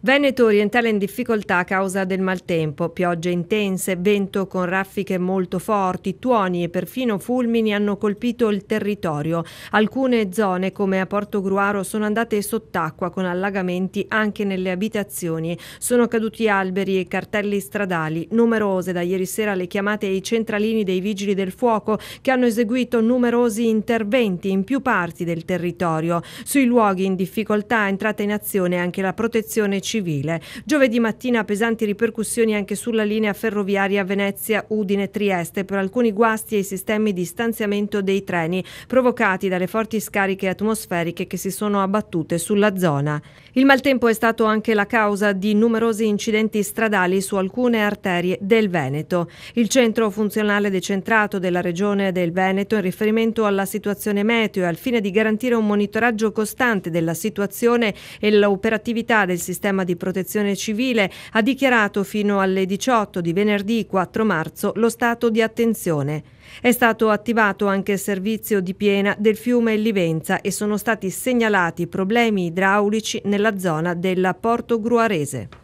Veneto orientale in difficoltà a causa del maltempo, piogge intense, vento con raffiche molto forti, tuoni e perfino fulmini hanno colpito il territorio. Alcune zone come a Porto Gruaro sono andate sott'acqua con allagamenti anche nelle abitazioni. Sono caduti alberi e cartelli stradali, numerose da ieri sera le chiamate ai centralini dei vigili del fuoco che hanno eseguito numerosi interventi in più parti del territorio. Sui luoghi in difficoltà è entrata in azione anche la protezione civile civile. Giovedì mattina pesanti ripercussioni anche sulla linea ferroviaria Venezia-Udine-Trieste per alcuni guasti ai sistemi di stanziamento dei treni provocati dalle forti scariche atmosferiche che si sono abbattute sulla zona. Il maltempo è stato anche la causa di numerosi incidenti stradali su alcune arterie del Veneto. Il centro funzionale decentrato della regione del Veneto in riferimento alla situazione meteo e al fine di garantire un monitoraggio costante della situazione e l'operatività del sistema programma di protezione civile ha dichiarato fino alle 18 di venerdì 4 marzo lo stato di attenzione. È stato attivato anche il servizio di piena del fiume Livenza e sono stati segnalati problemi idraulici nella zona della Porto Gruarese.